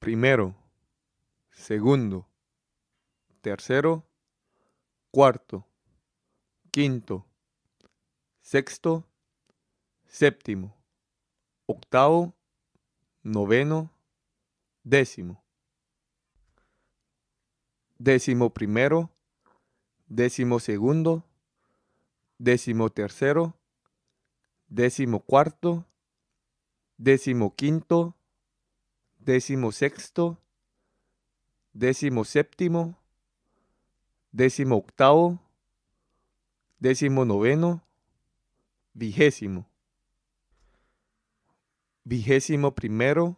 primero, segundo, tercero, cuarto, quinto, sexto, séptimo, octavo, noveno, décimo. Décimo primero, décimo segundo, décimo tercero, décimo cuarto, décimo quinto, décimo sexto, décimo séptimo, décimo octavo, décimo noveno, vigésimo, vigésimo primero,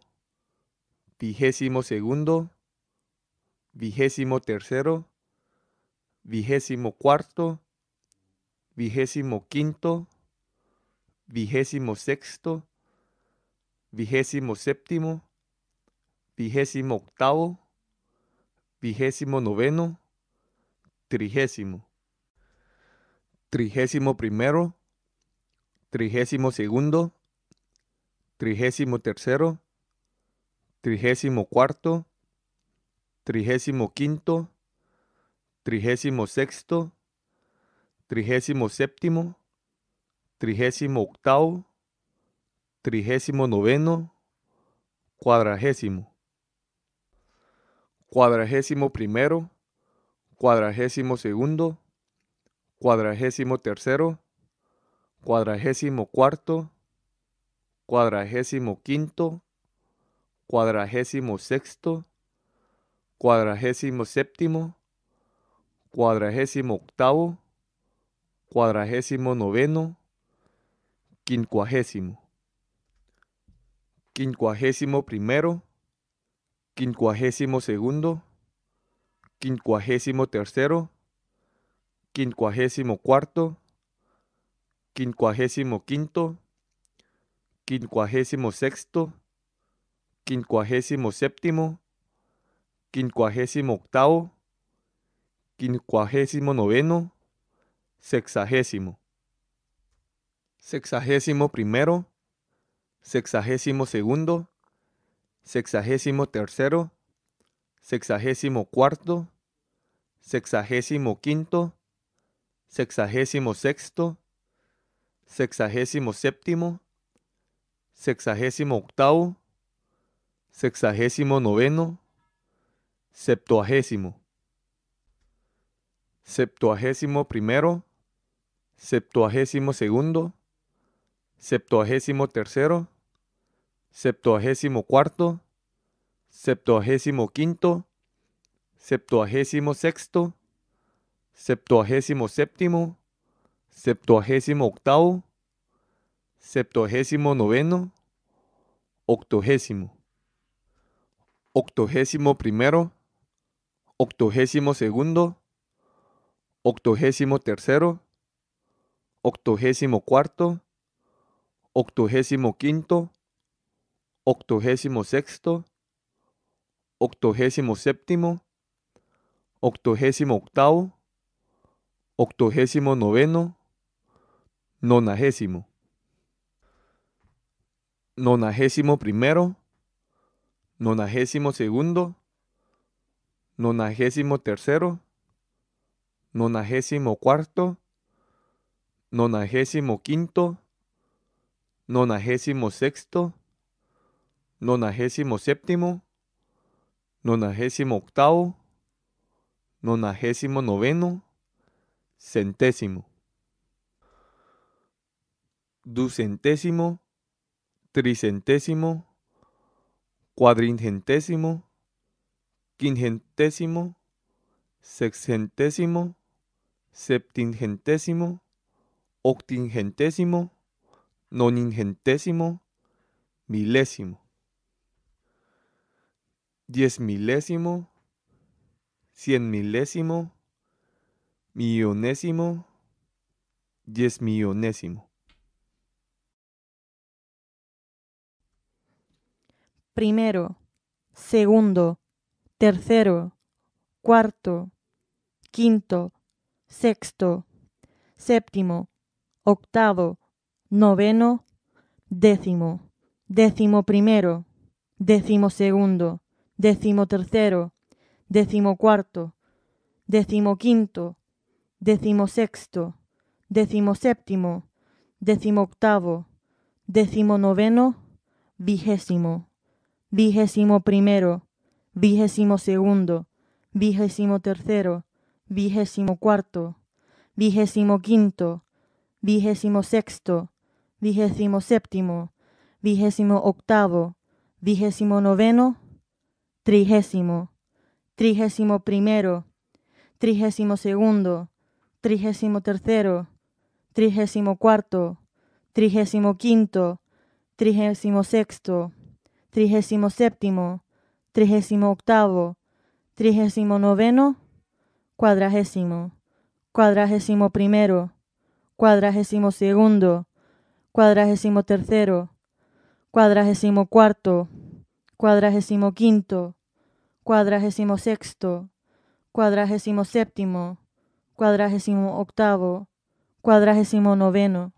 vigésimo segundo, vigésimo tercero, vigésimo cuarto, vigésimo quinto, vigésimo sexto, vigésimo séptimo, vigésimo octavo, vigésimo noveno, trigésimo, trigésimo primero, trigésimo segundo, trigésimo tercero, trigésimo cuarto, trigésimo quinto, trigésimo sexto, trigésimo séptimo, trigésimo octavo, trigésimo noveno, cuadragésimo cuadragésimo primero, cuadragésimo segundo, cuadragésimo tercero, cuadragésimo cuarto, cuadragésimo quinto, cuadragésimo sexto, cuadragésimo séptimo, cuadragésimo octavo, cuadragésimo noveno, quincuagésimo, quincuagésimo primero, quincuagésimo segundo, quincuagésimo tercero, quincuagésimo cuarto, quincuagésimo quinto, quincuagésimo sexto, quincuagésimo séptimo, quincuagésimo octavo, quincuagésimo noveno, sexagésimo, sexagésimo primero, sexagésimo segundo, sexagésimo tercero, sexagésimo cuarto, sexagésimo quinto, sexagésimo sexto, sexagésimo séptimo, sexagésimo octavo, sexagésimo noveno, septuagésimo, septuagésimo primero, septuagésimo segundo, septuagésimo tercero, septuagésimo cuarto, septuagésimo quinto, septuagésimo sexto, septuagésimo séptimo, septuagésimo octavo, septuagésimo noveno, octogésimo, octogésimo primero, octogésimo segundo, octogésimo tercero, octogésimo cuarto, octogésimo quinto, octogésimo sexto, octogésimo séptimo, octogésimo octavo, octogésimo noveno, nonagésimo, nonagésimo primero, nonagésimo segundo, nonagésimo tercero, nonagésimo cuarto, nonagésimo quinto, nonagésimo sexto, nonagésimo séptimo, nonagésimo octavo, nonagésimo noveno, centésimo, ducentésimo, tricentésimo, cuadringentésimo, quingentésimo, sexentésimo, septingentésimo, octingentésimo, noningentésimo, milésimo diez milésimo, cien milésimo, millonésimo, diez Primero, segundo, tercero, cuarto, quinto, sexto, séptimo, octavo, noveno, décimo, décimo primero, décimo segundo, decimotercero, decimocuarto, séptimo decimosexto, decimoséptimo, décimo noveno vigésimo, vigésimo primero, vigésimo segundo, vigésimo tercero, vigésimo cuarto, vigésimo quinto, vigésimo sexto, vigésimo séptimo, vigésimo octavo, vigésimo noveno, trigésimo, trigésimo primero, trigésimo segundo, trigésimo tercero, trigésimo cuarto, trigésimo quinto, trigésimo sexto, trigésimo séptimo, trigésimo octavo, trigésimo noveno, cuadragésimo, cuadragésimo primero, cuadragésimo segundo, cuadragésimo tercero, cuadragésimo cuarto, cuadragésimo quinto, cuadragésimo sexto, cuadragésimo séptimo, cuadragésimo octavo, cuadragésimo noveno,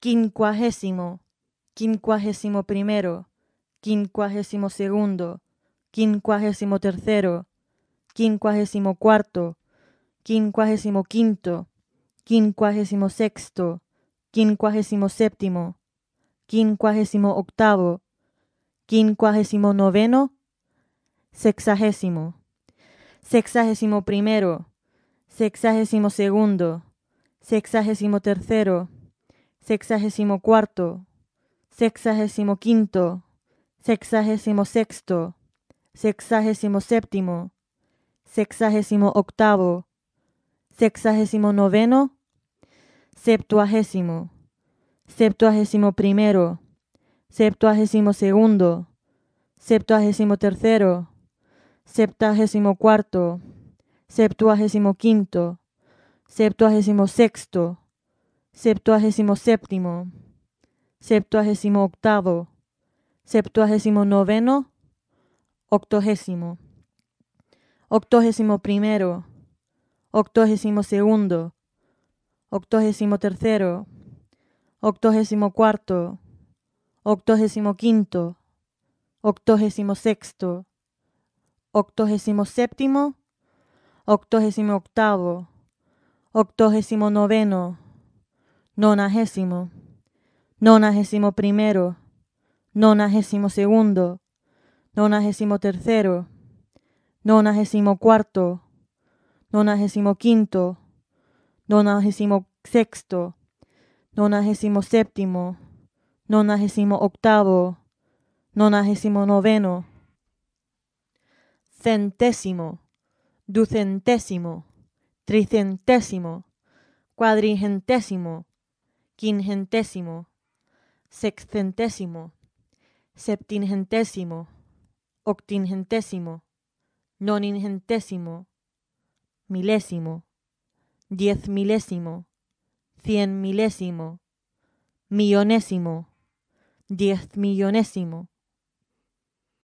quincuagésimo, quincuagésimo primero, quincuagésimo segundo, quincuagésimo tercero, quincuagésimo cuarto, quincuagésimo quinto, quincuagésimo sexto, quincuagésimo séptimo, quincuagésimo octavo, quincuagésimo noveno, sexagésimo, sexagésimo primero, sexagésimo segundo, sexagésimo tercero, sexagésimo cuarto, sexagésimo quinto, sexagésimo sexto, sexagésimo séptimo, sexagésimo octavo, sexagésimo noveno, septuagésimo septuagésimo primero, septuagésimo segundo, septuagésimo tercero, septuagésimo cuarto, septuagésimo quinto, septuagésimo sexto, septuagésimo séptimo, septuagésimo octavo, septuagésimo noveno, octogésimo, octogésimo primero, octogésimo segundo, octogésimo tercero, octogésimo cuarto, octogésimo quinto, octogésimo sexto, octogésimo séptimo, octogésimo octavo, octogésimo noveno, nonagésimo, nonagésimo primero, nonagésimo segundo, nonagésimo tercero, nonagésimo cuarto, nonagésimo quinto, nonagésimo sexto, nonagésimo séptimo, nonagésimo octavo, nonagésimo noveno, centésimo, ducentésimo, tricentésimo, cuadrigentésimo, quingentésimo, sexcentésimo, septingentésimo, octingentésimo, noningentésimo, milésimo, diez milésimo, cien milésimo, millonésimo, diez millonésimo,